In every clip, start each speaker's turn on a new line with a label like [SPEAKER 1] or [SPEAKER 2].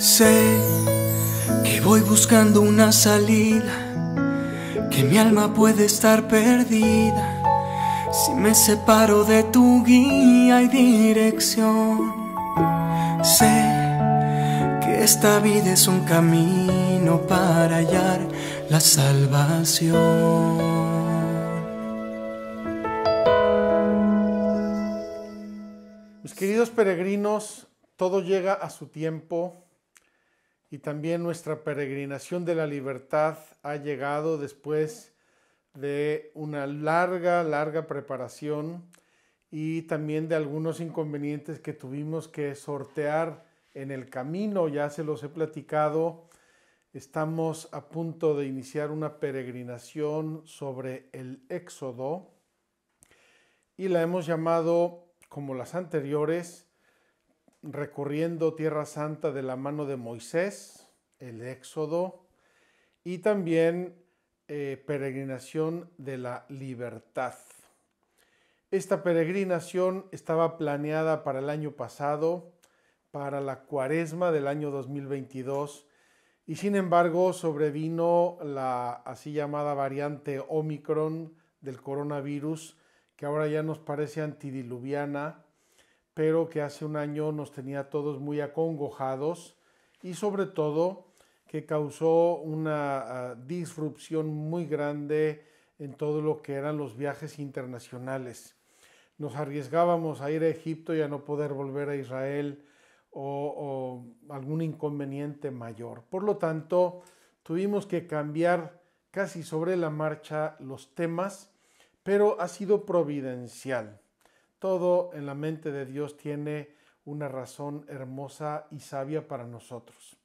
[SPEAKER 1] Sé que voy buscando una salida, que mi alma puede estar perdida si me separo de tu guía y dirección. Sé que esta vida es un camino para hallar la salvación.
[SPEAKER 2] Mis queridos peregrinos, todo llega a su tiempo y también nuestra peregrinación de la libertad ha llegado después de una larga, larga preparación y también de algunos inconvenientes que tuvimos que sortear en el camino, ya se los he platicado. Estamos a punto de iniciar una peregrinación sobre el Éxodo y la hemos llamado, como las anteriores, recorriendo Tierra Santa de la mano de Moisés, el Éxodo, y también eh, peregrinación de la libertad. Esta peregrinación estaba planeada para el año pasado, para la cuaresma del año 2022, y sin embargo sobrevino la así llamada variante Omicron del coronavirus, que ahora ya nos parece antidiluviana pero que hace un año nos tenía todos muy acongojados y sobre todo que causó una ah, disrupción muy grande en todo lo que eran los viajes internacionales. Nos arriesgábamos a ir a Egipto y a no poder volver a Israel o algún inconveniente mayor. Por lo tanto, tuvimos que cambiar casi sobre la marcha los temas, pero ha sido providencial. Todo en la mente de Dios tiene una razón hermosa y sabia para nosotros.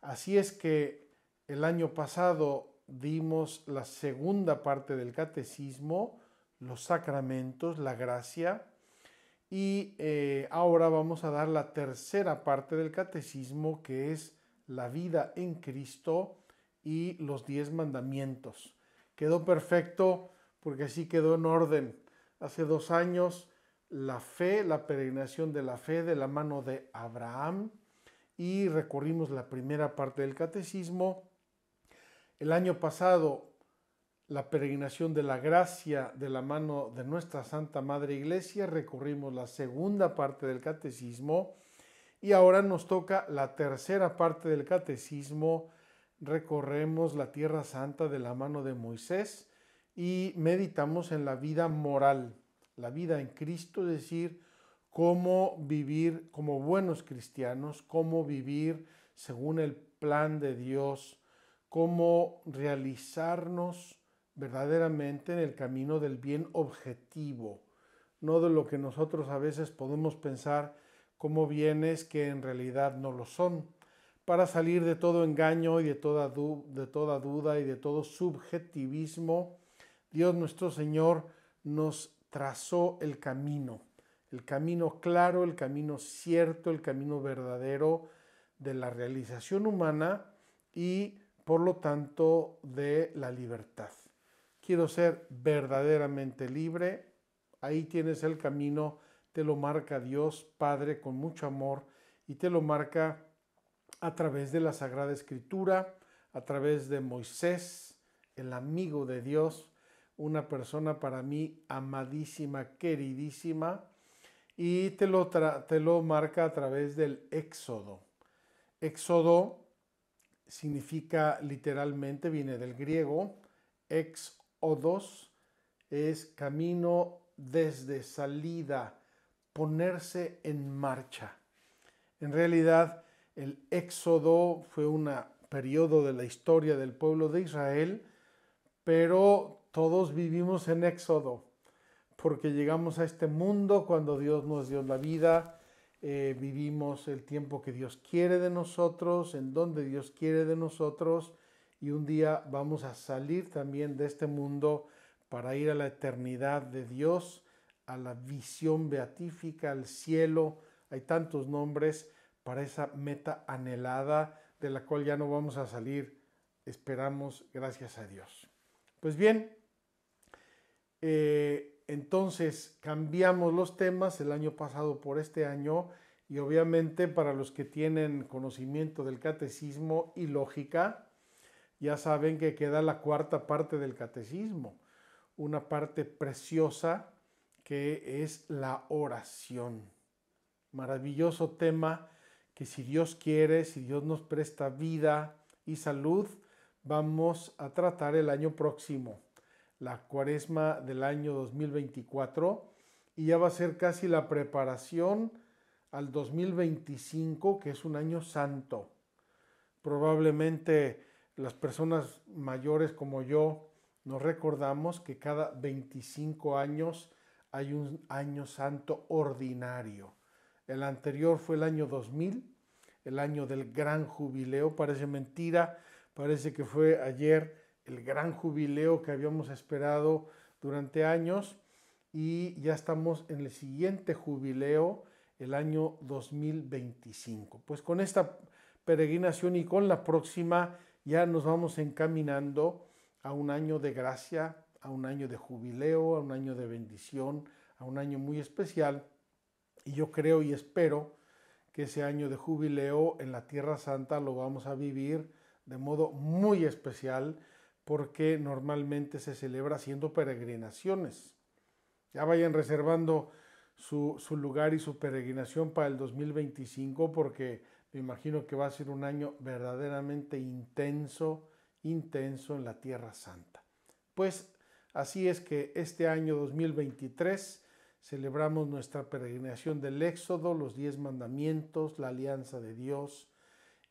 [SPEAKER 2] Así es que el año pasado dimos la segunda parte del catecismo, los sacramentos, la gracia, y eh, ahora vamos a dar la tercera parte del catecismo, que es la vida en Cristo y los diez mandamientos. Quedó perfecto porque así quedó en orden. Hace dos años la fe, la peregrinación de la fe de la mano de Abraham y recorrimos la primera parte del catecismo. El año pasado, la peregrinación de la gracia de la mano de nuestra Santa Madre Iglesia, recorrimos la segunda parte del catecismo y ahora nos toca la tercera parte del catecismo, recorremos la Tierra Santa de la mano de Moisés y meditamos en la vida moral la vida en Cristo, es decir, cómo vivir como buenos cristianos, cómo vivir según el plan de Dios, cómo realizarnos verdaderamente en el camino del bien objetivo, no de lo que nosotros a veces podemos pensar como bienes que en realidad no lo son, para salir de todo engaño y de toda, de toda duda y de todo subjetivismo. Dios nuestro Señor nos trazó el camino, el camino claro, el camino cierto, el camino verdadero de la realización humana y por lo tanto de la libertad. Quiero ser verdaderamente libre, ahí tienes el camino, te lo marca Dios Padre con mucho amor y te lo marca a través de la Sagrada Escritura, a través de Moisés, el amigo de Dios, una persona para mí amadísima, queridísima, y te lo, te lo marca a través del éxodo. Éxodo significa literalmente, viene del griego, exodos, es camino desde salida, ponerse en marcha. En realidad, el éxodo fue un periodo de la historia del pueblo de Israel, pero todos vivimos en éxodo, porque llegamos a este mundo cuando Dios nos dio la vida, eh, vivimos el tiempo que Dios quiere de nosotros, en donde Dios quiere de nosotros, y un día vamos a salir también de este mundo para ir a la eternidad de Dios, a la visión beatífica, al cielo. Hay tantos nombres para esa meta anhelada de la cual ya no vamos a salir. Esperamos, gracias a Dios. Pues bien, eh, entonces cambiamos los temas el año pasado por este año y obviamente para los que tienen conocimiento del catecismo y lógica, ya saben que queda la cuarta parte del catecismo, una parte preciosa que es la oración. Maravilloso tema que si Dios quiere, si Dios nos presta vida y salud, vamos a tratar el año próximo la cuaresma del año 2024 y ya va a ser casi la preparación al 2025, que es un año santo. Probablemente las personas mayores como yo nos recordamos que cada 25 años hay un año santo ordinario. El anterior fue el año 2000, el año del gran jubileo. Parece mentira, parece que fue ayer el gran jubileo que habíamos esperado durante años y ya estamos en el siguiente jubileo, el año 2025. Pues con esta peregrinación y con la próxima ya nos vamos encaminando a un año de gracia, a un año de jubileo, a un año de bendición, a un año muy especial. Y yo creo y espero que ese año de jubileo en la Tierra Santa lo vamos a vivir de modo muy especial porque normalmente se celebra haciendo peregrinaciones. Ya vayan reservando su, lugar y su peregrinación para el 2025 porque me imagino que va a ser un año verdaderamente intenso, intenso en la Tierra Santa. Pues así es que este año 2023 celebramos nuestra peregrinación del Éxodo, los diez mandamientos, la alianza de Dios,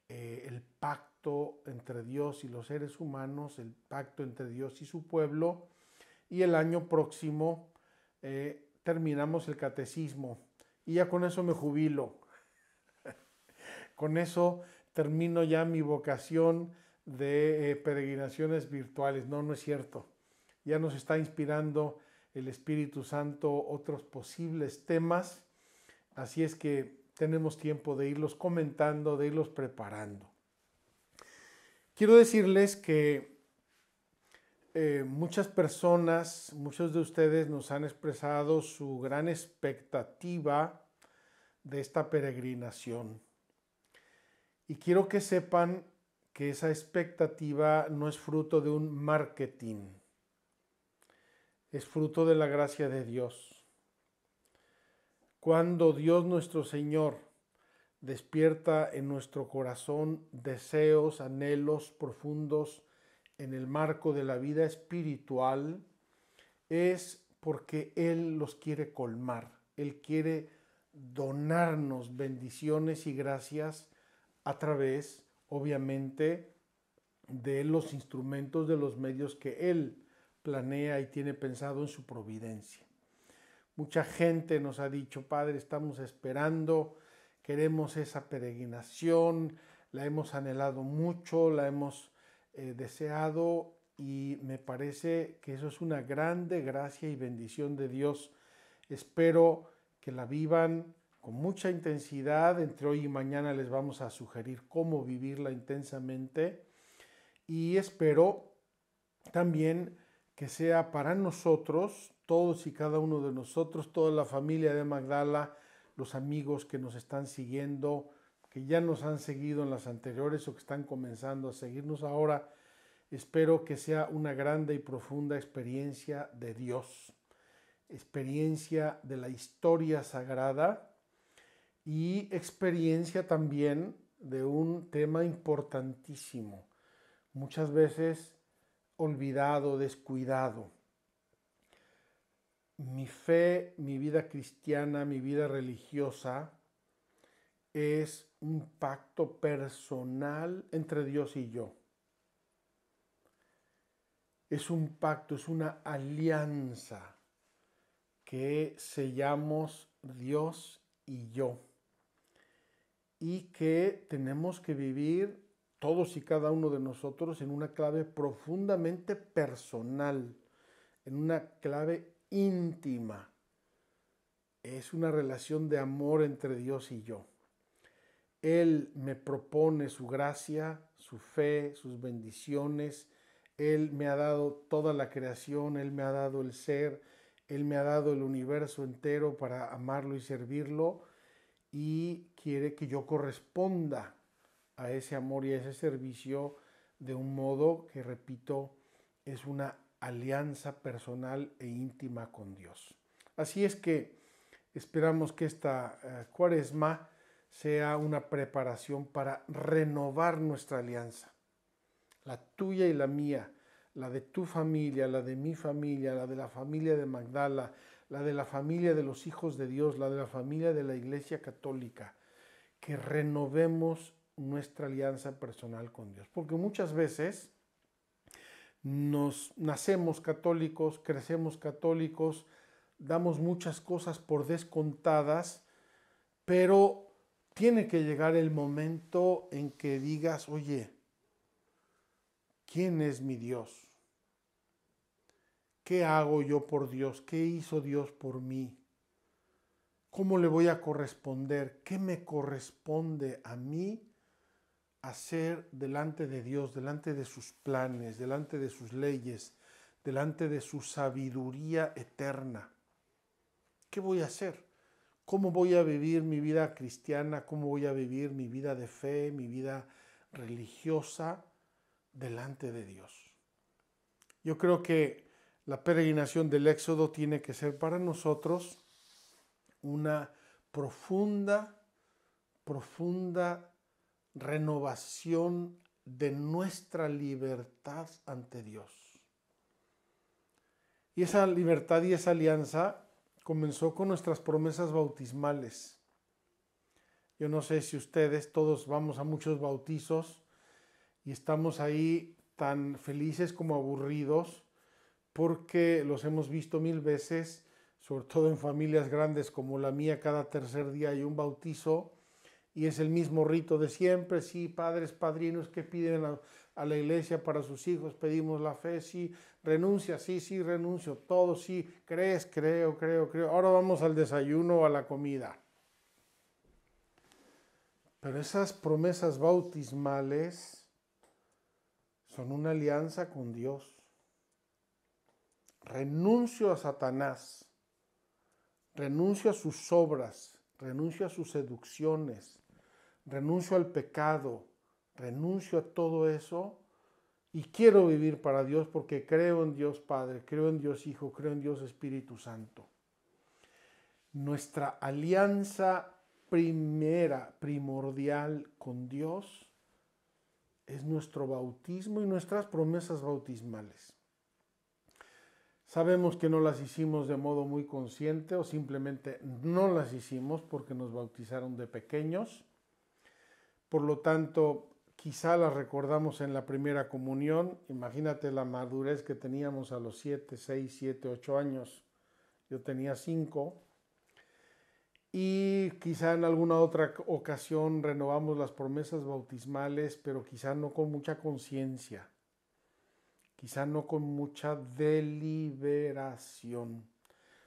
[SPEAKER 2] eh, el pacto entre Dios y los seres humanos, el pacto entre Dios y su pueblo, y el año próximo eh, terminamos el catecismo. Y ya con eso me jubilo. con eso termino ya mi vocación de eh, peregrinaciones virtuales. No, no es cierto. Ya nos está inspirando el Espíritu Santo otros posibles temas. Así es que tenemos tiempo de irlos comentando, de irlos preparando. Quiero decirles que eh, muchas personas, muchos de ustedes nos han expresado su gran expectativa de esta peregrinación. Y quiero que sepan que esa expectativa no es fruto de un marketing, es fruto de la gracia de Dios. Cuando Dios nuestro Señor despierta en nuestro corazón deseos, anhelos profundos en el marco de la vida espiritual, es porque Él los quiere colmar, Él quiere donarnos bendiciones y gracias a través, obviamente, de los instrumentos, de los medios que Él planea y tiene pensado en su providencia. Mucha gente nos ha dicho, Padre, estamos esperando queremos esa peregrinación, la hemos anhelado mucho, la hemos eh, deseado y me parece que eso es una grande gracia y bendición de Dios. Espero que la vivan con mucha intensidad. Entre hoy y mañana les vamos a sugerir cómo vivirla intensamente y espero también que sea para nosotros, todos y cada uno de nosotros, toda la familia de Magdala, los amigos que nos están siguiendo, que ya nos han seguido en las anteriores o que están comenzando a seguirnos ahora. Espero que sea una grande y profunda experiencia de Dios, experiencia de la historia sagrada y experiencia también de un tema importantísimo, muchas veces olvidado, descuidado mi fe, mi vida cristiana, mi vida religiosa, es un pacto personal entre Dios y yo. Es un pacto, es una alianza que sellamos Dios y yo y que tenemos que vivir todos y cada uno de nosotros en una clave profundamente personal, en una clave íntima. Es una relación de amor entre Dios y yo. Él me propone su gracia, su fe, sus bendiciones. Él me ha dado toda la creación, Él me ha dado el ser, Él me ha dado el universo entero para amarlo y servirlo y quiere que yo corresponda a ese amor y a ese servicio de un modo que, repito, es una alianza personal e íntima con Dios. Así es que esperamos que esta eh, cuaresma sea una preparación para renovar nuestra alianza, la tuya y la mía, la de tu familia, la de mi familia, la de la familia de Magdala, la de la familia de los hijos de Dios, la de la familia de la Iglesia Católica, que renovemos nuestra alianza personal con Dios. Porque muchas veces nos nacemos católicos, crecemos católicos, damos muchas cosas por descontadas, pero tiene que llegar el momento en que digas, oye, ¿quién es mi Dios? ¿Qué hago yo por Dios? ¿Qué hizo Dios por mí? ¿Cómo le voy a corresponder? ¿Qué me corresponde a mí hacer delante de Dios, delante de sus planes, delante de sus leyes, delante de su sabiduría eterna. ¿Qué voy a hacer? ¿Cómo voy a vivir mi vida cristiana? ¿Cómo voy a vivir mi vida de fe, mi vida religiosa delante de Dios? Yo creo que la peregrinación del Éxodo tiene que ser para nosotros una profunda, profunda renovación de nuestra libertad ante Dios. Y esa libertad y esa alianza comenzó con nuestras promesas bautismales. Yo no sé si ustedes, todos vamos a muchos bautizos y estamos ahí tan felices como aburridos porque los hemos visto mil veces, sobre todo en familias grandes como la mía, cada tercer día hay un bautizo y es el mismo rito de siempre, sí, padres, padrinos que piden a, la iglesia para sus hijos, pedimos la fe, sí, renuncia, sí, sí, renuncio, todo, sí, crees, creo, creo, creo. Ahora vamos al desayuno o a la comida. Pero esas promesas bautismales son una alianza con Dios. Renuncio a Satanás, renuncio a sus obras, renuncio a sus seducciones, renuncio al pecado, renuncio a todo eso y quiero vivir para Dios porque creo en Dios Padre, creo en Dios Hijo, creo en Dios Espíritu Santo. Nuestra alianza primera, primordial con Dios es nuestro bautismo y nuestras promesas bautismales. Sabemos que no las hicimos de modo muy consciente o simplemente no las hicimos porque nos bautizaron de pequeños por lo tanto quizá las recordamos en la primera comunión, imagínate la madurez que teníamos a los 7, 6, 7, ocho años, yo tenía 5, y quizá en alguna otra ocasión renovamos las promesas bautismales, pero quizá no con mucha conciencia, quizá no con mucha deliberación.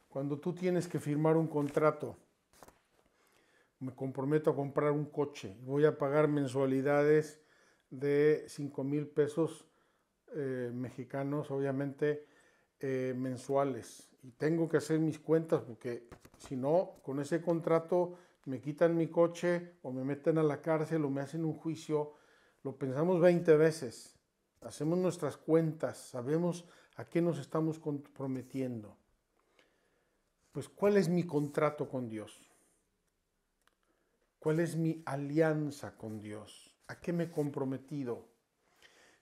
[SPEAKER 2] Cuando tú tienes que firmar un contrato, me comprometo a comprar un coche, voy a pagar mensualidades de 5 mil pesos eh, mexicanos, obviamente eh, mensuales. Y tengo que hacer mis cuentas porque si no, con ese contrato me quitan mi coche o me meten a la cárcel o me hacen un juicio. Lo pensamos 20 veces, hacemos nuestras cuentas, sabemos a qué nos estamos comprometiendo. Pues, ¿cuál es mi contrato con Dios? ¿Cuál es mi alianza con Dios? ¿A qué me he comprometido?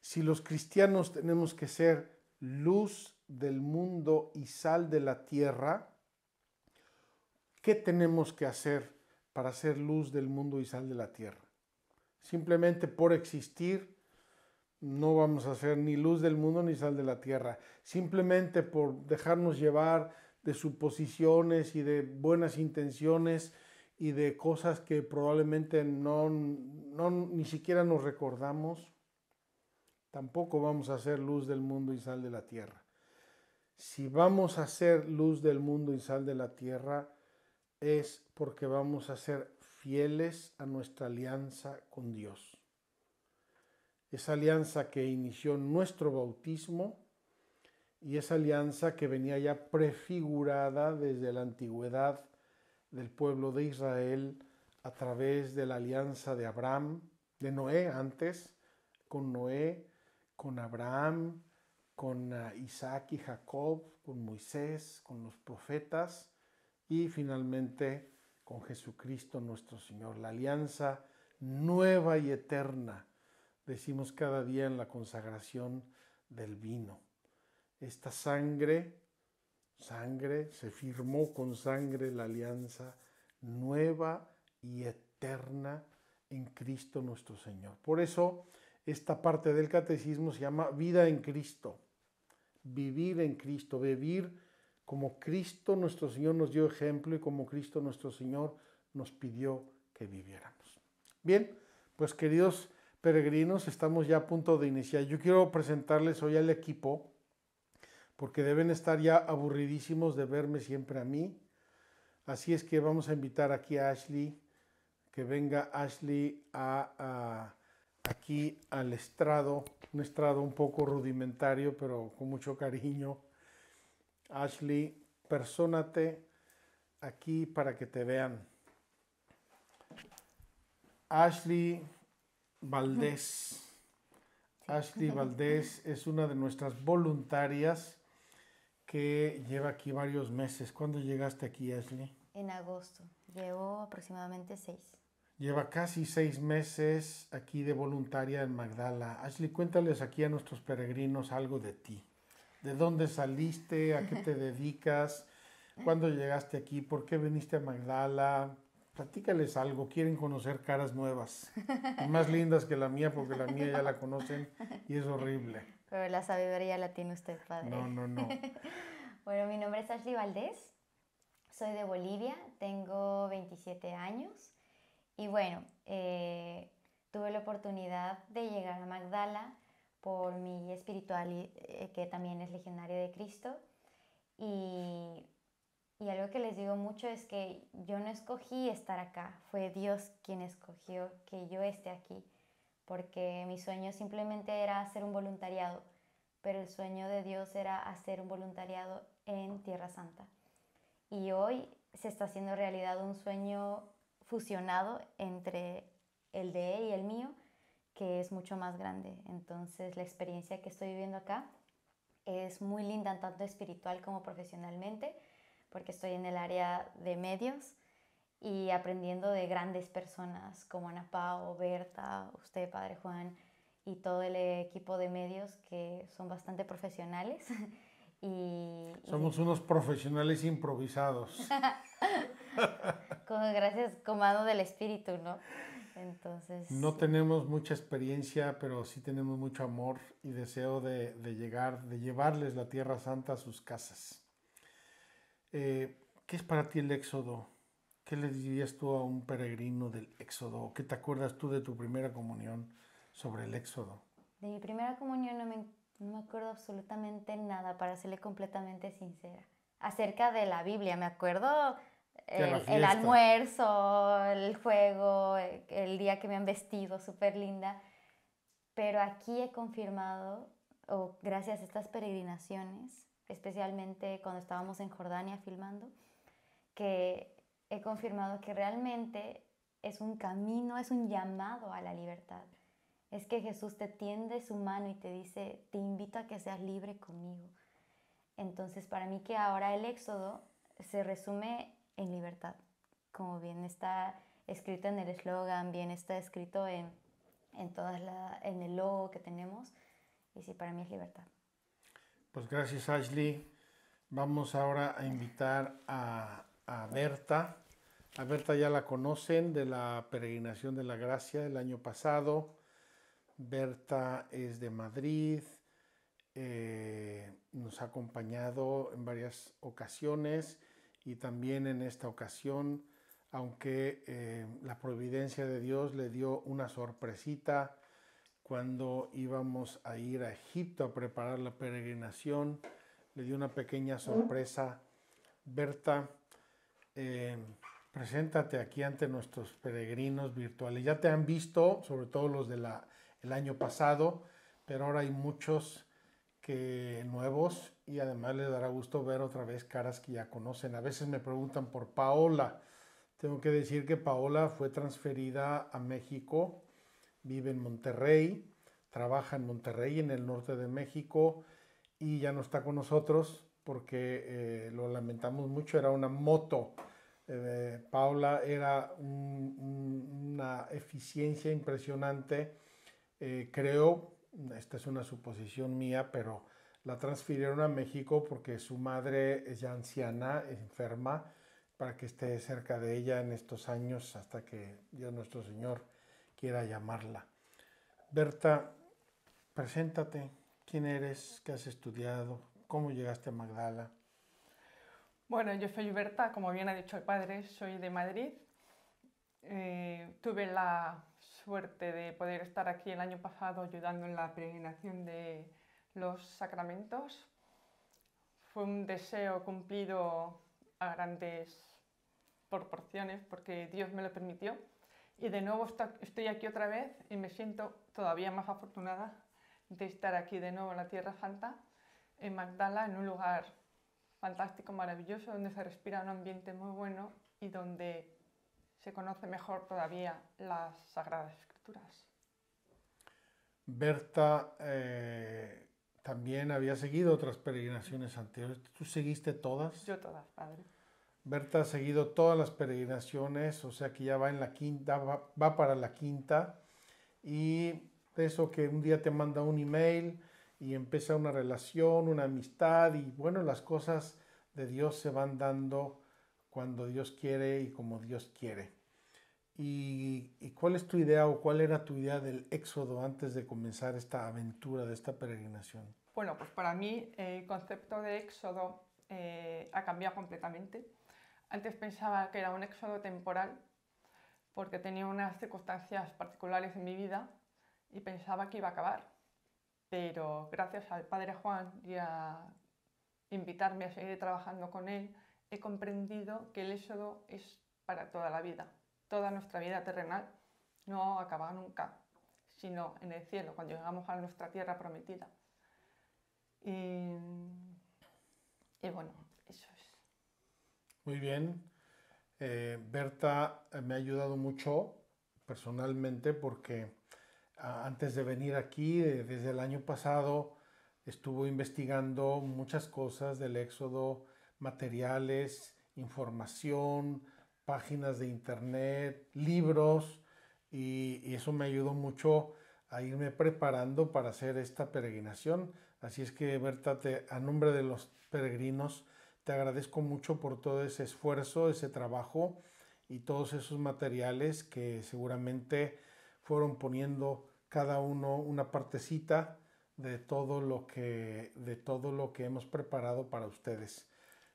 [SPEAKER 2] Si los cristianos tenemos que ser luz del mundo y sal de la tierra, ¿qué tenemos que hacer para ser luz del mundo y sal de la tierra? Simplemente por existir no vamos a ser ni luz del mundo ni sal de la tierra. Simplemente por dejarnos llevar de suposiciones y de buenas intenciones, y de cosas que probablemente no, ni siquiera nos recordamos, tampoco vamos a ser luz del mundo y sal de la tierra. Si vamos a ser luz del mundo y sal de la tierra, es porque vamos a ser fieles a nuestra alianza con Dios. Esa alianza que inició nuestro bautismo y esa alianza que venía ya prefigurada desde la antigüedad del pueblo de Israel a través de la alianza de Abraham, de Noé antes, con Noé, con Abraham, con ah, Isaac y Jacob, con Moisés, con los profetas y finalmente con Jesucristo nuestro Señor. La alianza nueva y eterna, decimos cada día en la consagración del vino. Esta sangre Sangre, se firmó con sangre la alianza nueva y eterna en Cristo nuestro Señor. Por eso esta parte del catecismo se llama vida en Cristo, vivir en Cristo, vivir como Cristo nuestro Señor nos dio ejemplo y como Cristo nuestro Señor nos pidió que viviéramos. Bien, pues queridos peregrinos, estamos ya a punto de iniciar. Yo quiero presentarles hoy al equipo porque deben estar ya aburridísimos de verme siempre a mí. Así es que vamos a invitar aquí a Ashley, que venga Ashley a, aquí al estrado, un estrado un poco rudimentario, pero con mucho cariño. Ashley, persónate aquí para que te vean. Ashley Valdés. Ashley Valdés es una de nuestras voluntarias que lleva aquí varios meses. ¿Cuándo llegaste aquí, Ashley?
[SPEAKER 3] En agosto. Llevo aproximadamente seis.
[SPEAKER 2] Lleva casi seis meses aquí de voluntaria en Magdala. Ashley, cuéntales aquí a nuestros peregrinos algo de ti. ¿De dónde saliste? ¿A qué te dedicas? ¿Cuándo llegaste aquí? ¿Por qué viniste a Magdala? Platícales algo. Quieren conocer caras nuevas. más lindas que la mía porque la mía ya la conocen y es horrible.
[SPEAKER 3] Pero la sabiduría la tiene usted, padre. No, no, no. bueno, mi nombre es Ashley Valdés, soy de Bolivia, tengo 27 años y bueno, eh, tuve la oportunidad de llegar a Magdala por mi espiritualidad espiritual, eh, que también es legendaria de Cristo. Y, y algo que les digo mucho es que yo no escogí estar acá, fue Dios quien escogió que yo esté aquí porque mi sueño simplemente era hacer un voluntariado, pero el sueño de Dios era hacer un voluntariado en Tierra Santa. Y hoy se está haciendo realidad un sueño fusionado entre el de él y el mío, que es mucho más grande. Entonces la experiencia que estoy viviendo acá es muy linda, tanto espiritual como profesionalmente, porque estoy en el área de medios y aprendiendo de grandes personas como Ana Pao, Berta, usted, Padre Juan y todo el equipo de medios que son bastante profesionales. y, Somos
[SPEAKER 2] unos profesionales improvisados.
[SPEAKER 3] Con, gracias, comando del espíritu, ¿no? Entonces... No tenemos
[SPEAKER 2] mucha experiencia, pero sí tenemos mucho amor y deseo de, de llegar, de llevarles la Tierra Santa a sus casas. Eh, ¿Qué es para ti el éxodo? ¿Qué le dirías tú a un peregrino del Éxodo? ¿Qué te acuerdas tú de tu primera comunión sobre el Éxodo?
[SPEAKER 3] De mi primera comunión no me, no me acuerdo absolutamente nada, para serle completamente sincera. Acerca de la Biblia, me acuerdo el, almuerzo, el juego, el día que me han vestido súper linda. Pero aquí he confirmado, o gracias a estas peregrinaciones, especialmente cuando estábamos en Jordania filmando, que he confirmado que realmente es un camino, es un llamado a la libertad. Es que Jesús te tiende su mano y te dice, te invito a que seas libre conmigo. Entonces, para mí que ahora el éxodo se resume en libertad, como bien está escrito en el eslogan, bien está escrito en, en, todas en el logo que tenemos. Y sí, para mí es libertad.
[SPEAKER 2] Pues gracias, Ashley. Vamos ahora a invitar a a Berta. A Berta ya la conocen de la peregrinación de la gracia del año pasado. Berta es de Madrid, eh, nos ha acompañado en varias ocasiones y también en esta ocasión, aunque eh, la providencia de Dios le dio una sorpresita cuando íbamos a ir a Egipto a preparar la peregrinación, le dio una pequeña sorpresa. Berta Em, preséntate aquí ante nuestros peregrinos virtuales. Ya te han visto, sobre todo los del año pasado, pero ahora hay muchos que, nuevos y además les dará gusto ver otra vez caras que ya conocen. A veces me preguntan por Paola. Tengo que decir que Paola fue transferida a México, vive en Monterrey, trabaja en Monterrey, en el norte de México, y ya no está con nosotros porque eh, lo lamentamos mucho, era una moto eh, Paula era una eficiencia impresionante. Eh, creo, esta es una suposición mía, pero la transfirieron a México porque su madre es ya anciana, enferma, para que esté cerca de ella en estos años hasta que Dios nuestro Señor quiera llamarla. Berta, preséntate. ¿Quién eres? ¿Qué has estudiado? ¿Cómo llegaste a Magdala?
[SPEAKER 1] Bueno, yo soy Berta, como bien ha dicho el padre, soy de Madrid. Eh, tuve la suerte de poder estar aquí el año pasado ayudando en la peregrinación de los sacramentos. Fue un deseo cumplido a grandes proporciones porque Dios me lo permitió. Y de nuevo estoy aquí otra vez y me siento todavía más afortunada de estar aquí de nuevo en la Tierra Santa, en Magdala, en un lugar fantástico, maravilloso, donde se respira un ambiente muy bueno y donde se conoce mejor todavía las Sagradas Escrituras.
[SPEAKER 2] Berta eh, también había seguido otras peregrinaciones anteriores. ¿Tú seguiste todas? Yo todas, padre. Berta ha seguido todas las peregrinaciones, o sea que ya va en la quinta, va, para la quinta. Y eso que un día te manda un email, y empieza una relación, una amistad y bueno, las cosas de Dios se van dando cuando Dios quiere y como Dios quiere. ¿Y, cuál es tu idea o cuál era tu idea del éxodo antes de comenzar esta aventura, de esta peregrinación?
[SPEAKER 1] Bueno, pues para mí el concepto de éxodo eh, ha cambiado completamente. Antes pensaba que era un éxodo temporal porque tenía unas circunstancias particulares en mi vida y pensaba que iba a acabar pero gracias al Padre Juan y a invitarme a seguir trabajando con él, he comprendido que el éxodo es para toda la vida. Toda nuestra vida terrenal no acaba nunca, sino en el cielo, cuando llegamos a nuestra tierra prometida. Y, bueno, eso es.
[SPEAKER 2] Muy bien. Eh, Berta eh, me ha ayudado mucho personalmente porque antes de venir aquí, eh, desde el año pasado, estuvo investigando muchas cosas del éxodo, materiales, información, páginas de internet, libros, y, eso me ayudó mucho a irme preparando para hacer esta peregrinación. Así es que, Berta, a nombre de los peregrinos, te agradezco mucho por todo ese esfuerzo, ese trabajo y todos esos materiales que seguramente fueron poniendo cada uno una partecita de todo lo que, de todo lo que hemos preparado para ustedes.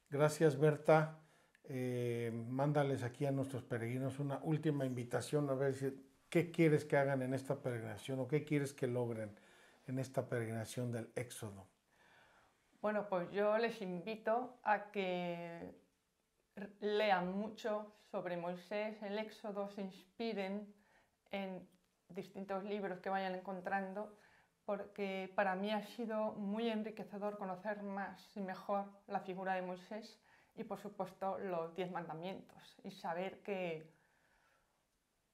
[SPEAKER 2] Gracias Berta. Eh, mándales aquí a nuestros peregrinos una última invitación a ver si, qué quieres que hagan en esta peregrinación o qué quieres que logren en esta peregrinación del Éxodo.
[SPEAKER 1] Bueno, pues yo les invito a que lean mucho sobre Moisés, el Éxodo, se inspiren en distintos libros que vayan encontrando, porque para mí ha sido muy enriquecedor conocer más y mejor la figura de Moisés y por supuesto los diez mandamientos y saber que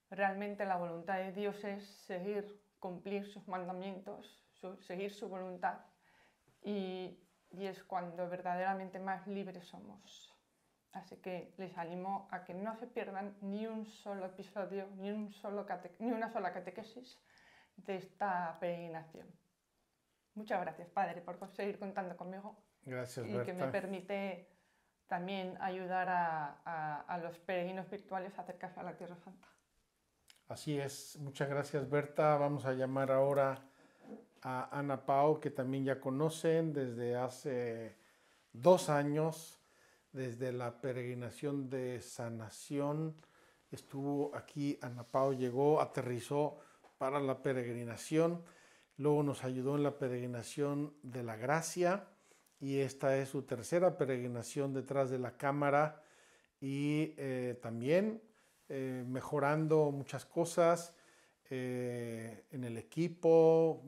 [SPEAKER 1] realmente la voluntad de Dios es seguir, cumplir sus mandamientos, seguir su voluntad y es cuando verdaderamente más libres somos. Así que les animo a que no se pierdan ni un solo episodio, ni, un solo ni una sola catequesis de esta peregrinación. Muchas gracias, Padre, por seguir contando conmigo.
[SPEAKER 2] Gracias, Y que me
[SPEAKER 1] permite también ayudar a, a, los peregrinos virtuales a acercarse a la Tierra Santa.
[SPEAKER 2] Así es, muchas gracias Berta. Vamos a llamar ahora a Ana Pau, que también ya conocen desde hace dos años desde la peregrinación de sanación, estuvo aquí, Anapao llegó, aterrizó para la peregrinación, luego nos ayudó en la peregrinación de la gracia y esta es su tercera peregrinación detrás de la cámara y eh, también eh, mejorando muchas cosas eh, en el equipo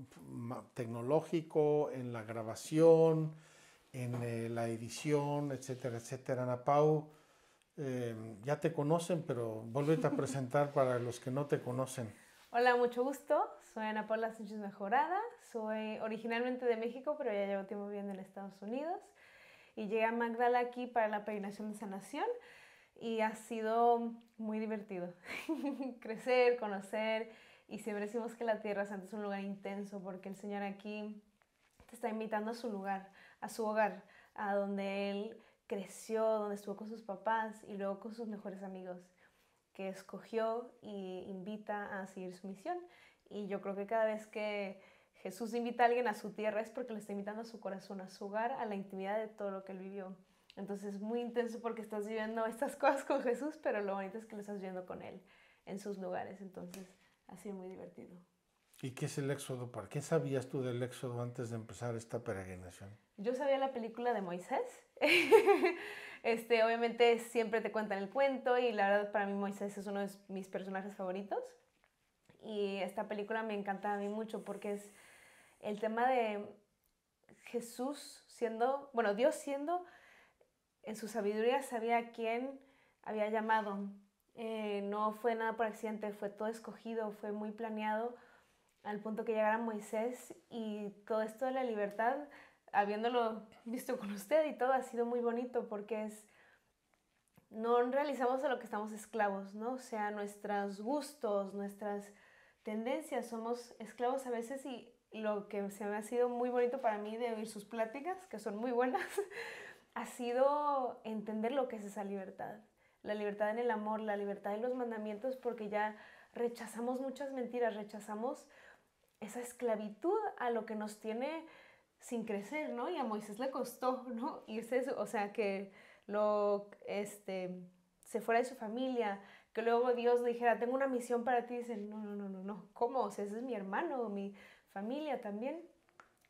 [SPEAKER 2] tecnológico, en la grabación, en eh, la edición, etcétera, etcétera. Ana Pau, eh, ya te conocen, pero vuélvete a presentar para los que no te conocen.
[SPEAKER 4] Hola, mucho gusto. Soy Ana Paula Sánchez Mejorada. Soy originalmente de México, pero ya llevo tiempo viviendo en Estados Unidos. Y llegué a Magdala aquí para la peinación de sanación y ha sido muy divertido. Crecer, conocer y siempre decimos que la Tierra Santa es un lugar intenso porque el Señor aquí te está invitando a su lugar a su hogar, a donde él creció, donde estuvo con sus papás y luego con sus mejores amigos, que escogió y invita a seguir su misión. Y yo creo que cada vez que Jesús invita a alguien a su tierra es porque le está invitando a su corazón, a su hogar, a la intimidad de todo lo que él vivió. Entonces es muy intenso porque estás viviendo estas cosas con Jesús, pero lo bonito es que lo estás viviendo con él en sus lugares. Entonces ha sido muy divertido.
[SPEAKER 2] ¿Y qué es el Éxodo? ¿Para qué sabías tú del Éxodo antes de empezar esta peregrinación?
[SPEAKER 4] Yo sabía la película de Moisés. este, obviamente siempre te cuentan el cuento y la verdad para mí Moisés es uno de mis personajes favoritos. Y esta película me encanta a mí mucho porque es el tema de Jesús siendo, bueno, Dios siendo, en su sabiduría sabía a quién había llamado. Eh, no fue nada por accidente, fue todo escogido, fue muy planeado al punto que llegara Moisés y todo esto de la libertad, habiéndolo visto con usted y todo, ha sido muy bonito porque es, no realizamos a lo que estamos esclavos, ¿no? O sea, nuestros gustos, nuestras tendencias, somos esclavos a veces y lo que se me ha sido muy bonito para mí de oír sus pláticas, que son muy buenas, ha sido entender lo que es esa libertad. La libertad en el amor, la libertad en los mandamientos, porque ya rechazamos muchas mentiras, rechazamos esa esclavitud a lo que nos tiene sin crecer, ¿no? Y a Moisés le costó, ¿no? Y Irse, o sea, que lo, este, se fuera de su familia, que luego Dios le dijera, tengo una misión para ti, dice no, no, no, no, no, ¿cómo? O sea, ese es mi hermano, mi familia también,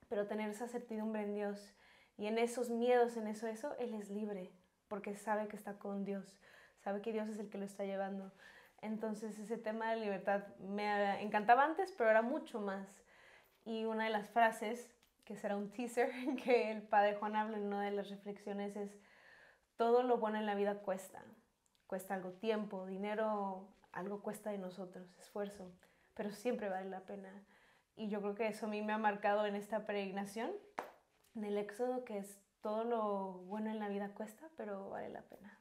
[SPEAKER 4] pero tener esa certidumbre en Dios y en esos miedos, en eso, eso, Él es libre, porque sabe que está con Dios, sabe que Dios es el que lo está llevando. Entonces ese tema de libertad me encantaba antes, pero era mucho más. Y una de las frases, que será un teaser, que el padre Juan habla en una de las reflexiones es, todo lo bueno en la vida cuesta. Cuesta algo tiempo, dinero, algo cuesta de nosotros, esfuerzo, pero siempre vale la pena. Y yo creo que eso a mí me ha marcado en esta peregrinación, en el éxodo, que es todo lo bueno en la vida cuesta, pero vale la pena.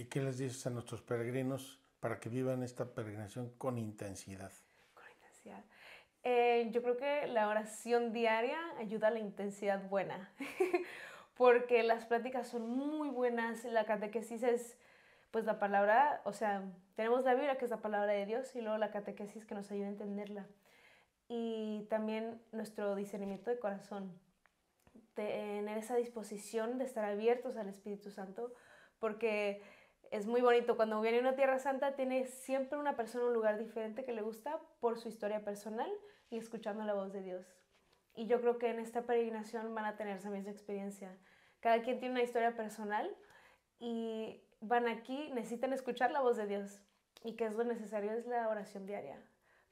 [SPEAKER 2] ¿Y qué les dices a nuestros peregrinos para que vivan esta peregrinación con intensidad?
[SPEAKER 4] Con intensidad. Eh, yo creo que la oración diaria ayuda a la intensidad buena, porque las pláticas son muy buenas, la catequesis es, pues la palabra, o sea, tenemos la Biblia que es la palabra de Dios y luego la catequesis que nos ayuda a entenderla. Y también nuestro discernimiento de corazón, tener esa disposición de estar abiertos al Espíritu Santo, porque es muy bonito. Cuando viene una Tierra Santa, tiene siempre una persona un lugar diferente que le gusta por su historia personal y escuchando la voz de Dios. Y yo creo que en esta peregrinación van a tener esa misma experiencia. Cada quien tiene una historia personal y van aquí, necesitan escuchar la voz de Dios. Y que es lo necesario, es la oración diaria.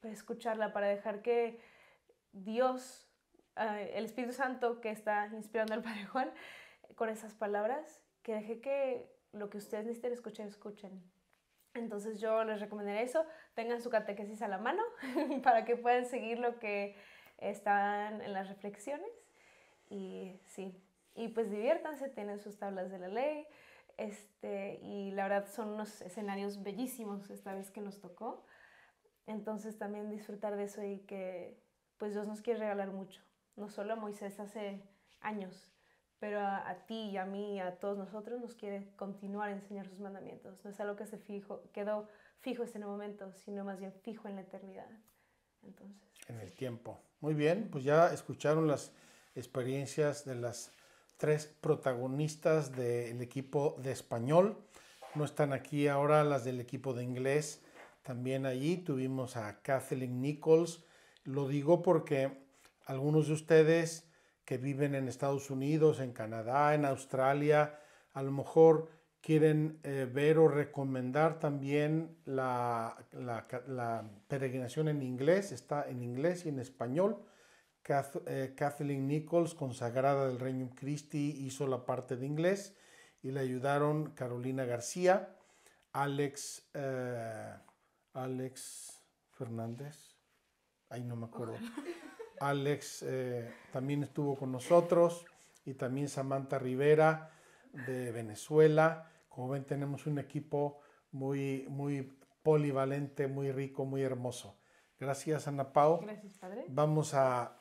[SPEAKER 4] Para escucharla, para dejar que Dios, eh, el Espíritu Santo que está inspirando al Padre Juan con esas palabras, que deje que lo que ustedes necesiten escuchar, escuchen. Entonces yo les recomendaría eso, tengan su catequesis a la mano para que puedan seguir lo que están en las reflexiones. Y sí, y pues diviértanse, tienen sus tablas de la ley. Este, y la verdad son unos escenarios bellísimos esta vez que nos tocó. Entonces también disfrutar de eso y que pues Dios nos quiere regalar mucho. No solo a Moisés hace años pero a, ti y a mí y a todos nosotros nos quiere continuar a enseñar sus mandamientos. No es algo que se fijo, quedó fijo en este momento, sino más bien fijo en la eternidad. Entonces.
[SPEAKER 2] En el tiempo. Muy bien, pues ya escucharon las experiencias de las tres protagonistas del equipo de español. No están aquí ahora las del equipo de inglés. También allí tuvimos a Kathleen Nichols. Lo digo porque algunos de ustedes que viven en Estados Unidos, en Canadá, en Australia, a lo mejor quieren eh, ver o recomendar también la, peregrinación en inglés, está en inglés y en español. Eh, Kathleen Nichols, consagrada del Reino Christi, hizo la parte de inglés y le ayudaron Carolina García, Alex, eh, Alex Fernández, ahí no me acuerdo. Alex eh, también estuvo con nosotros y también Samantha Rivera de Venezuela. Como ven, tenemos un equipo muy, muy polivalente, muy rico, muy hermoso. Gracias, Ana Pau. Gracias, padre. Vamos a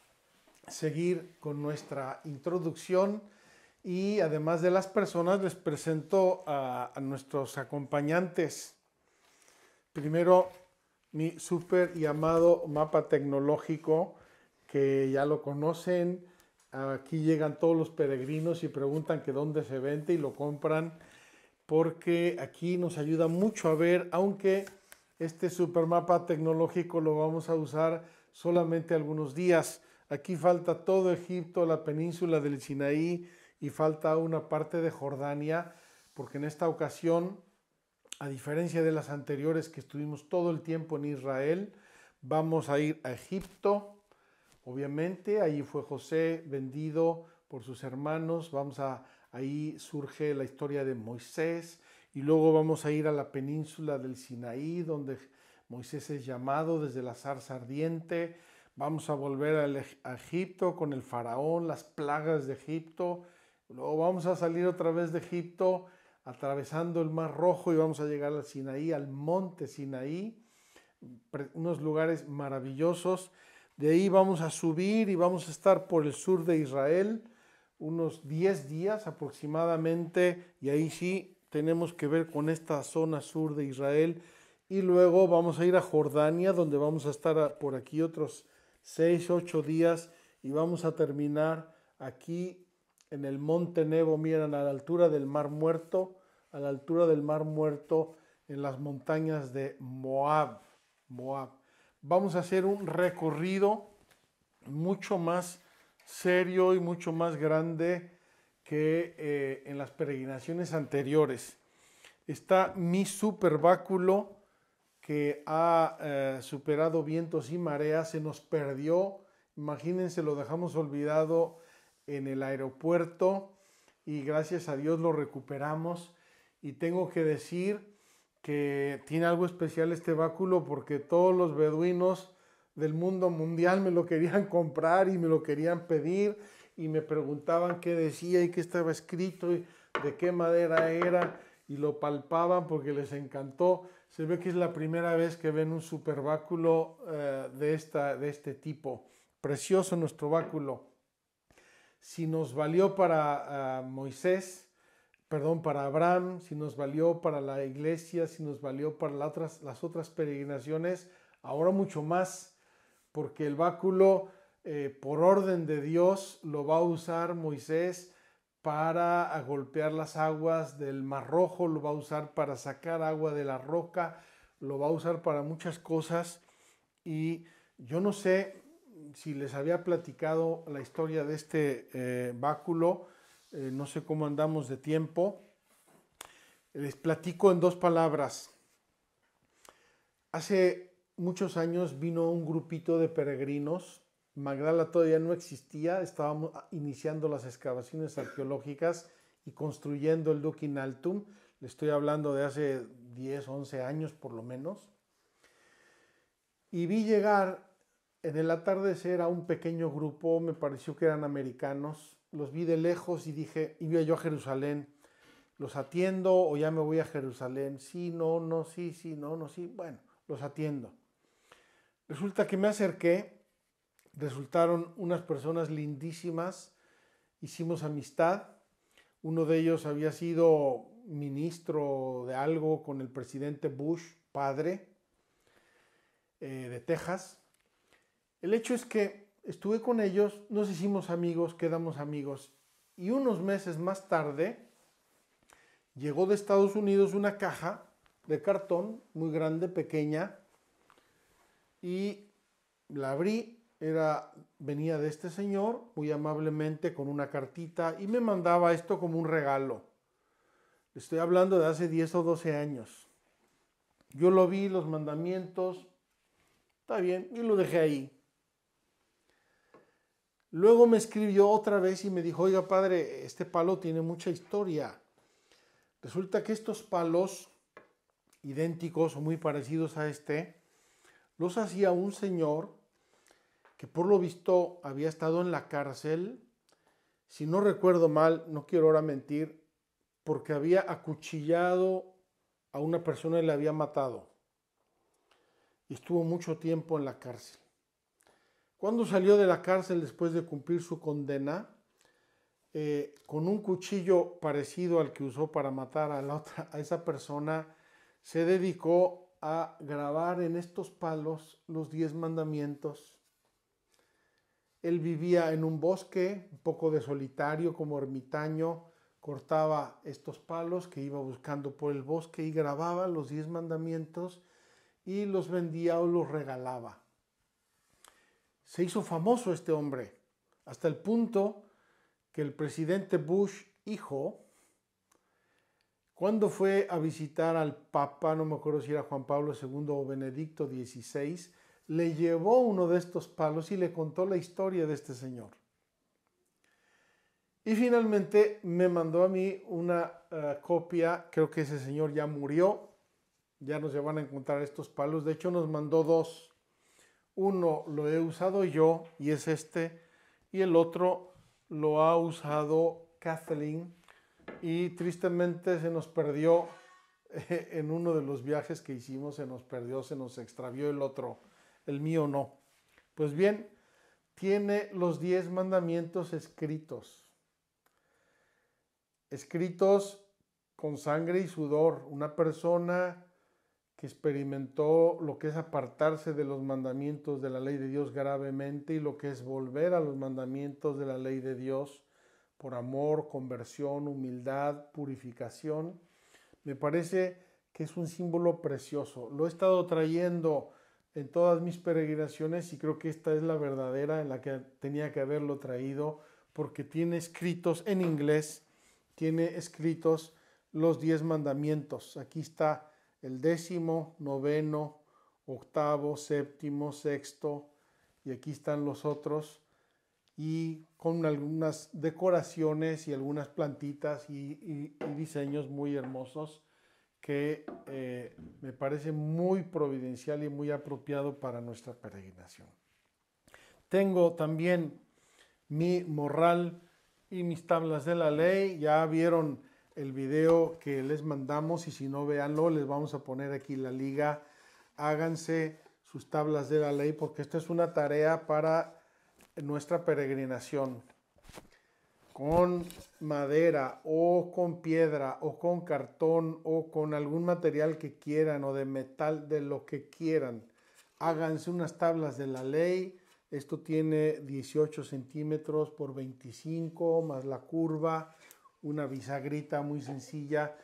[SPEAKER 2] seguir con nuestra introducción y además de las personas, les presento a, a nuestros acompañantes. Primero, mi súper y amado mapa tecnológico que ya lo conocen. Aquí llegan todos los peregrinos y preguntan que dónde se vende y lo compran porque aquí nos ayuda mucho a ver, aunque este supermapa tecnológico lo vamos a usar solamente algunos días. Aquí falta todo Egipto, la península del Sinaí y falta una parte de Jordania, porque en esta ocasión, a diferencia de las anteriores que estuvimos todo el tiempo en Israel, vamos a ir a Egipto, Obviamente ahí fue José vendido por sus hermanos, vamos a, ahí surge la historia de Moisés y luego vamos a ir a la península del Sinaí donde Moisés es llamado desde la zarza ardiente, vamos a volver a Egipto con el faraón, las plagas de Egipto, luego vamos a salir otra vez de Egipto atravesando el Mar Rojo y vamos a llegar al Sinaí, al monte Sinaí, unos lugares maravillosos de ahí vamos a subir y vamos a estar por el sur de Israel unos 10 días aproximadamente y ahí sí tenemos que ver con esta zona sur de Israel y luego vamos a ir a Jordania donde vamos a estar por aquí otros 6, 8 días y vamos a terminar aquí en el monte Nebo, miren a la altura del mar muerto, a la altura del mar muerto en las montañas de Moab, Moab vamos a hacer un recorrido mucho más serio y mucho más grande que eh, en las peregrinaciones anteriores. Está mi superbáculo que ha eh, superado vientos y mareas, se nos perdió, imagínense, lo dejamos olvidado en el aeropuerto y gracias a Dios lo recuperamos. Y tengo que decir que tiene algo especial este báculo porque todos los beduinos del mundo mundial me lo querían comprar y me lo querían pedir y me preguntaban qué decía y qué estaba escrito y de qué madera era y lo palpaban porque les encantó. Se ve que es la primera vez que ven un super báculo eh, de, esta, de este tipo. Precioso nuestro báculo. Si nos valió para ah, Moisés, perdón, para Abraham, si nos valió para la iglesia, si nos valió para las otras peregrinaciones, ahora mucho más, porque el báculo, eh, por orden de Dios, lo va a usar Moisés para golpear las aguas del Mar Rojo, lo va a usar para sacar agua de la roca, lo va a usar para muchas cosas. Y yo no sé si les había platicado la historia de este eh, báculo, eh, no sé cómo andamos de tiempo. Les platico en dos palabras. Hace muchos años vino un grupito de peregrinos. Magdala todavía no existía, estábamos iniciando las excavaciones arqueológicas y construyendo el Duquinaltum. Altum. Le estoy hablando de hace 10, 11 años por lo menos. Y vi llegar en el atardecer a un pequeño grupo, me pareció que eran americanos, los vi de lejos y dije, iba yo a Jerusalén, los atiendo o ya me voy a Jerusalén, sí, no, no, sí, sí, no, no, sí, bueno, los atiendo. Resulta que me acerqué, resultaron unas personas lindísimas, hicimos amistad, uno de ellos había sido ministro de algo con el presidente Bush, padre, eh, de Texas. El hecho es que estuve con ellos, nos hicimos amigos, quedamos amigos. Y unos meses más tarde llegó de Estados Unidos una caja de cartón muy grande, pequeña, y la abrí. Era, venía de este señor muy amablemente con una cartita y me mandaba esto como un regalo. Estoy hablando de hace 10 o 12 años. Yo lo vi, los mandamientos, está bien, y lo dejé ahí. Luego me escribió otra vez y me dijo, oiga padre, este palo tiene mucha historia. Resulta que estos palos idénticos o muy parecidos a este, los hacía un señor que por lo visto había estado en la cárcel, si no recuerdo mal, no quiero ahora mentir, porque había acuchillado a una persona y la había matado. Y estuvo mucho tiempo en la cárcel. Cuando salió de la cárcel después de cumplir su condena, eh, con un cuchillo parecido al que usó para matar a la otra, a esa persona, se dedicó a grabar en estos palos los diez mandamientos. Él vivía en un bosque, un poco de solitario como ermitaño, cortaba estos palos que iba buscando por el bosque y grababa los diez mandamientos y los vendía o los regalaba. Se hizo famoso este hombre, hasta el punto que el presidente Bush, hijo, cuando fue a visitar al Papa, no me acuerdo si era Juan Pablo II o Benedicto XVI, le llevó uno de estos palos y le contó la historia de este señor. Y finalmente me mandó a mí una eh, copia, creo que ese señor ya murió, ya no se van a encontrar estos palos, de hecho nos mandó dos. Uno lo he usado yo y es este, y el otro lo ha usado Kathleen y tristemente se nos perdió en uno de los viajes que hicimos, se nos perdió, se nos extravió el otro, el mío no. Pues bien, tiene los diez mandamientos escritos, escritos con sangre y sudor. Una persona experimentó lo que es apartarse de los mandamientos de la ley de Dios gravemente y lo que es volver a los mandamientos de la ley de Dios por amor, conversión, humildad, purificación. Me parece que es un símbolo precioso. Lo he estado trayendo en todas mis peregrinaciones y creo que esta es la verdadera en la que tenía que haberlo traído porque tiene escritos en inglés, tiene escritos los diez mandamientos. Aquí está el décimo, noveno, octavo, séptimo, sexto, y aquí están los otros, y con algunas decoraciones y algunas plantitas y, diseños muy hermosos que eh, me parece muy providencial y muy apropiado para nuestra peregrinación. Tengo también mi morral y mis tablas de la ley, ya vieron el video que les mandamos y si no veanlo les vamos a poner aquí la liga. Háganse sus tablas de la ley porque esta es una tarea para nuestra peregrinación. Con madera o con piedra o con cartón o con algún material que quieran o de metal, de lo que quieran. Háganse unas tablas de la ley. Esto tiene 18 centímetros por 25 más la curva una bisagrita muy sencilla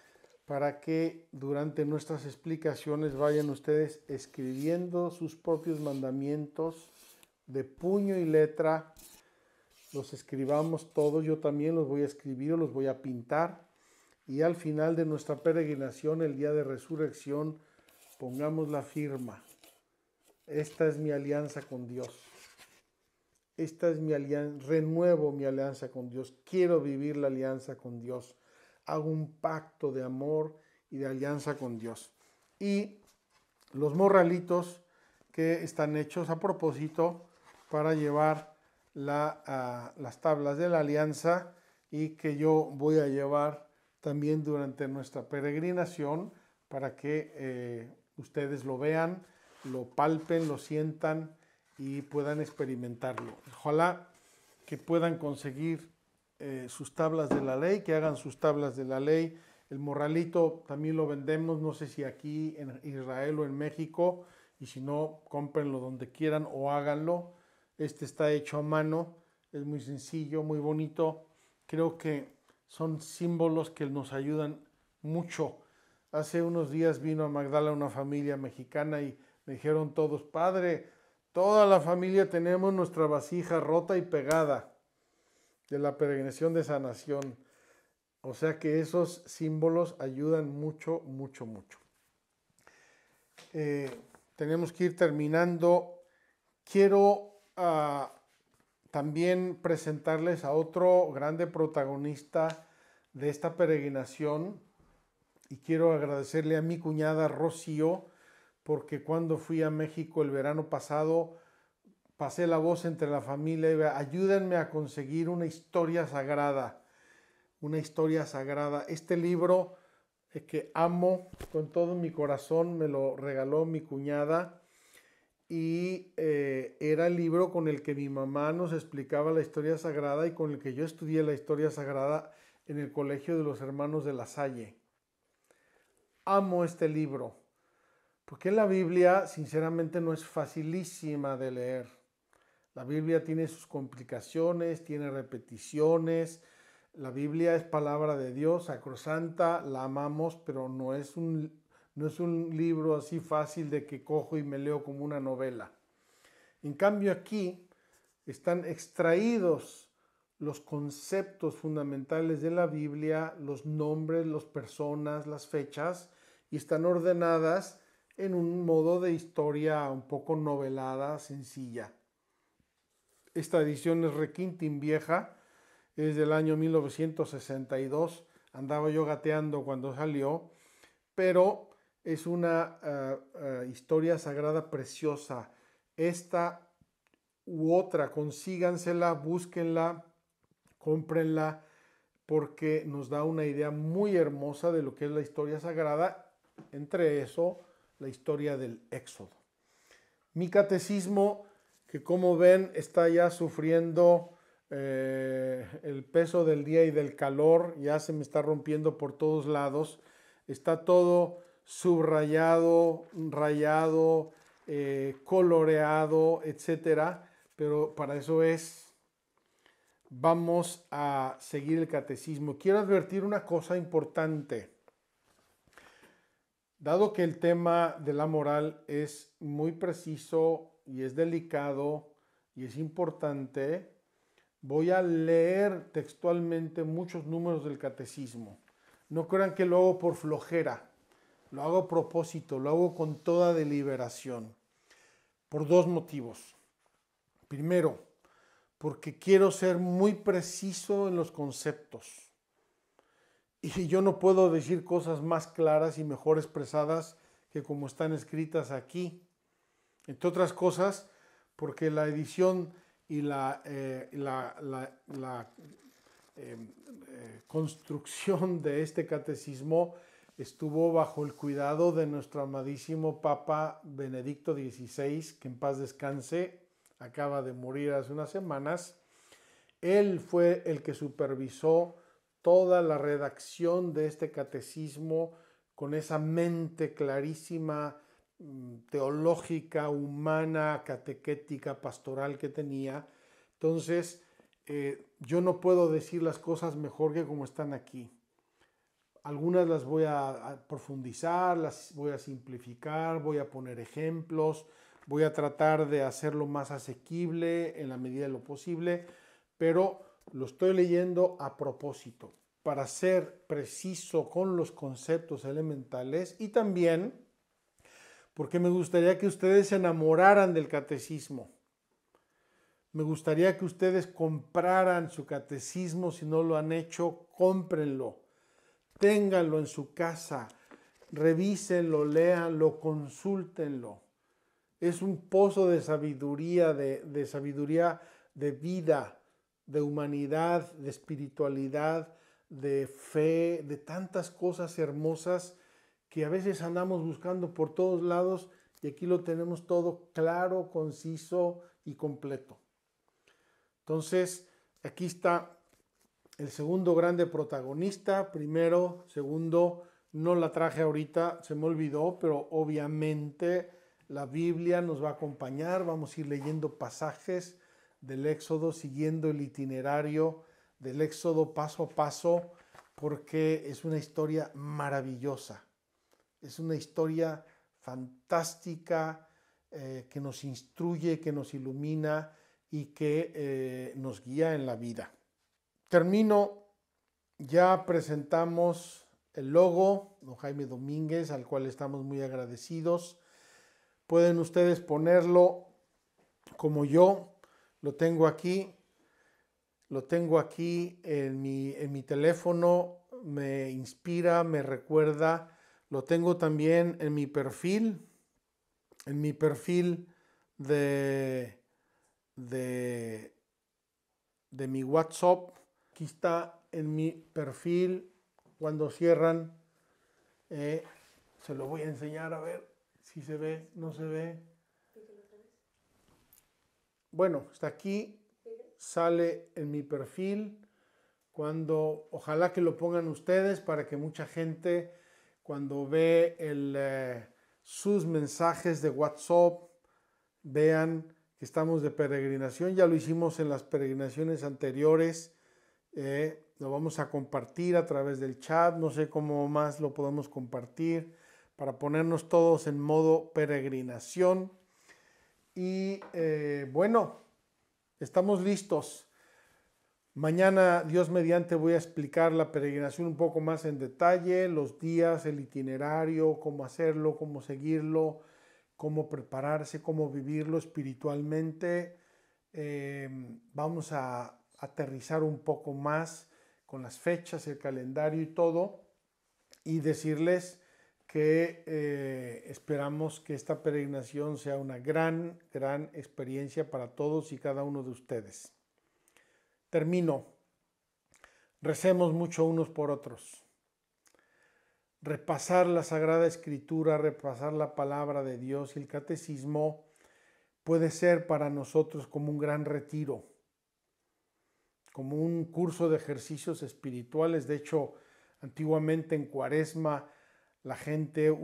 [SPEAKER 2] para que durante nuestras explicaciones vayan ustedes escribiendo sus propios mandamientos de puño y letra. Los escribamos todos, yo también los voy a escribir los voy a pintar. Y al final de nuestra peregrinación, el día de resurrección, pongamos la firma. Esta es mi alianza con Dios esta es mi alianza, renuevo mi alianza con Dios, quiero vivir la alianza con Dios, hago un pacto de amor y de alianza con Dios. Y los morralitos que están hechos a propósito para llevar ah, las tablas de la alianza y que yo voy a llevar también durante nuestra peregrinación para que eh, ustedes lo vean, lo palpen, lo sientan y puedan experimentarlo. Ojalá que puedan conseguir eh, sus tablas de la ley, que hagan sus tablas de la ley. El morralito también lo vendemos, no sé si aquí en Israel o en México, y si no, cómprenlo donde quieran o háganlo. Este está hecho a mano, es muy sencillo, muy bonito. Creo que son símbolos que nos ayudan mucho. Hace unos días vino a Magdala una familia mexicana y me dijeron todos, padre, Toda la familia tenemos nuestra vasija rota y pegada de la peregrinación de sanación. O sea que esos símbolos ayudan mucho, mucho, mucho. Eh, tenemos que ir terminando. Quiero ah, también presentarles a otro grande protagonista de esta peregrinación y quiero agradecerle a mi cuñada Rocío porque cuando fui a México el verano pasado, pasé la voz entre la familia y ayúdenme a conseguir una historia sagrada, una historia sagrada. Este libro es eh, que amo con todo mi corazón me lo regaló mi cuñada y eh, era el libro con el que mi mamá nos explicaba la historia sagrada y con el que yo estudié la historia sagrada en el colegio de los hermanos de la Salle. Amo este libro porque la Biblia, sinceramente, no es facilísima de leer. La Biblia tiene sus complicaciones, tiene repeticiones. La Biblia es palabra de Dios, sacrosanta, la amamos, pero no es un, no es un libro así fácil de que cojo y me leo como una novela. En cambio aquí están extraídos los conceptos fundamentales de la Biblia, los nombres, las personas, las fechas, y están ordenadas en un modo de historia un poco novelada, sencilla. Esta edición es Requintin Vieja, es del año 1962, andaba yo gateando cuando salió, pero es una eh, eh, historia sagrada preciosa. Esta u otra, consígansela, búsquenla, cómprenla, porque nos da una idea muy hermosa de lo que es la historia sagrada. Entre eso, la historia del Éxodo. Mi catecismo, que como ven está ya sufriendo eh, el peso del día y del calor, ya se me está rompiendo por todos lados, está todo subrayado, rayado, eh, coloreado, etcétera, pero para eso es vamos a seguir el catecismo. Quiero advertir una cosa importante. Dado que el tema de la moral es muy preciso y es delicado y es importante, voy a leer textualmente muchos números del catecismo. No crean que lo hago por flojera, lo hago a propósito, lo hago con toda deliberación, por dos motivos. Primero, porque quiero ser muy preciso en los conceptos y yo no puedo decir cosas más claras y mejor expresadas que como están escritas aquí. Entre otras cosas, porque la edición y la, eh, em, eh, construcción de este catecismo estuvo bajo el cuidado de nuestro amadísimo Papa Benedicto XVI, que en paz descanse, acaba de morir hace unas semanas. Él fue el que supervisó toda la redacción de este catecismo con esa mente clarísima, mm, teológica, humana, catequética, pastoral que tenía. Entonces, eh, yo no puedo decir las cosas mejor que como están aquí. Algunas las voy a, profundizar, las voy a simplificar, voy a poner ejemplos, voy a tratar de hacerlo más asequible en la medida de lo posible, pero lo estoy leyendo a propósito, para ser preciso con los conceptos elementales y también porque me gustaría que ustedes se enamoraran del catecismo. Me gustaría que ustedes compraran su catecismo, si no lo han hecho, cómprenlo, ténganlo en su casa, revísenlo, leanlo, consúltenlo. Es un pozo de sabiduría, de sabiduría de vida, de humanidad, de espiritualidad, de fe, de tantas cosas hermosas que a veces andamos buscando por todos lados y aquí lo tenemos todo claro, conciso y completo. Entonces, aquí está el segundo grande protagonista. Primero, segundo, no la traje ahorita, se me olvidó, pero obviamente la Biblia nos va a acompañar, vamos a ir leyendo pasajes del Éxodo, siguiendo el itinerario del Éxodo paso a paso, porque es una historia maravillosa. Es una historia fantástica eh, que nos instruye, que nos ilumina y que eh, nos guía en la vida. Termino, ya presentamos el logo, don Jaime Domínguez, al cual estamos muy agradecidos. Pueden ustedes ponerlo como yo lo tengo aquí, lo tengo aquí en mi, en mi teléfono, me inspira, me recuerda. Lo tengo también en mi perfil, en mi perfil de, de, de mi WhatsApp. Aquí está en mi perfil cuando cierran. Eh, se lo voy a enseñar a ver si se ve, no se ve bueno, está aquí, sale en mi perfil, cuando ojalá que lo pongan ustedes para que mucha gente cuando ve el, eh, sus mensajes de WhatsApp vean que estamos de peregrinación, ya lo hicimos en las peregrinaciones anteriores, eh, lo vamos a compartir a través del chat, no sé cómo más lo podemos compartir para ponernos todos en modo peregrinación. Y eh, bueno, estamos listos. Mañana, Dios mediante, voy a explicar la peregrinación un poco más en detalle, los días, el itinerario, cómo hacerlo, cómo seguirlo, cómo prepararse, cómo vivirlo espiritualmente. Em, vamos a aterrizar un poco más con las fechas, el calendario y todo, y decirles que eh, esperamos que esta peregrinación sea una gran, gran experiencia para todos y cada uno de ustedes. Termino. Recemos mucho unos por otros. Repasar la Sagrada Escritura, repasar la palabra de Dios y el catecismo puede ser para nosotros como un gran retiro, como un curso de ejercicios espirituales. De hecho, antiguamente en Cuaresma, la gente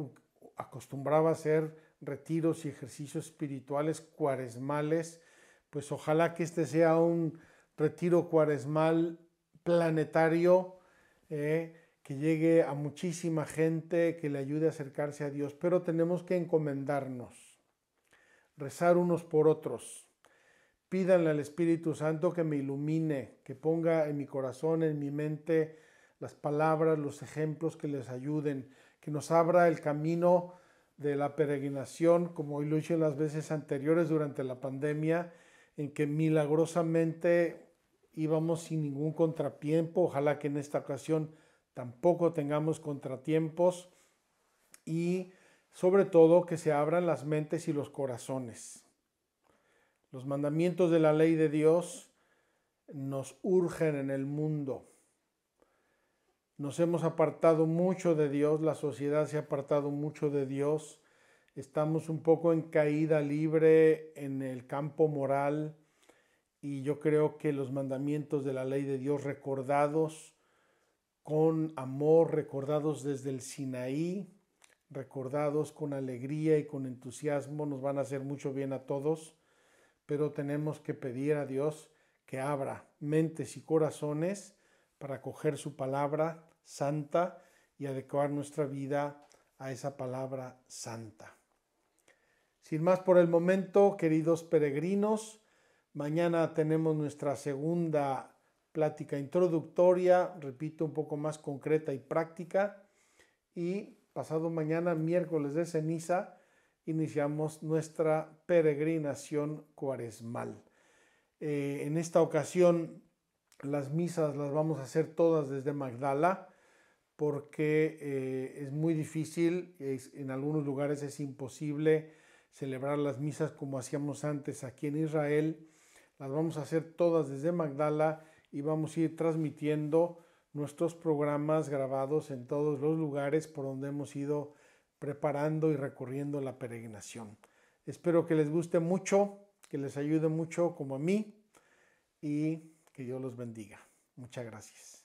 [SPEAKER 2] acostumbraba a hacer retiros y ejercicios espirituales cuaresmales, pues ojalá que este sea un retiro cuaresmal planetario eh, que llegue a muchísima gente, que le ayude a acercarse a Dios, pero tenemos que encomendarnos, rezar unos por otros. Pídanle al Espíritu Santo que me ilumine, que ponga en mi corazón, en mi mente, las palabras, los ejemplos que les ayuden que nos abra el camino de la peregrinación, como hoy las veces anteriores durante la pandemia, en que milagrosamente íbamos sin ningún contratiempo. Ojalá que en esta ocasión tampoco tengamos contratiempos y sobre todo que se abran las mentes y los corazones. Los mandamientos de la ley de Dios nos urgen en el mundo nos hemos apartado mucho de Dios, la sociedad se ha apartado mucho de Dios, estamos un poco en caída libre en el campo moral y yo creo que los mandamientos de la ley de Dios recordados con amor, recordados desde el Sinaí, recordados con alegría y con entusiasmo, nos van a hacer mucho bien a todos, pero tenemos que pedir a Dios que abra mentes y corazones para coger su palabra santa y adecuar nuestra vida a esa palabra santa. Sin más por el momento, queridos peregrinos, mañana tenemos nuestra segunda plática introductoria, repito, un poco más concreta y práctica. Y pasado mañana, miércoles de ceniza, iniciamos nuestra peregrinación cuaresmal. Eh, en esta ocasión, las misas las vamos a hacer todas desde Magdala porque eh, es muy difícil, en algunos lugares es imposible celebrar las misas como hacíamos antes aquí en Israel. Las vamos a hacer todas desde Magdala y vamos a ir transmitiendo nuestros programas grabados en todos los lugares por donde hemos ido preparando y recorriendo la peregrinación. Espero que les guste mucho, que les ayude mucho como a mí y que Dios los bendiga. Muchas gracias.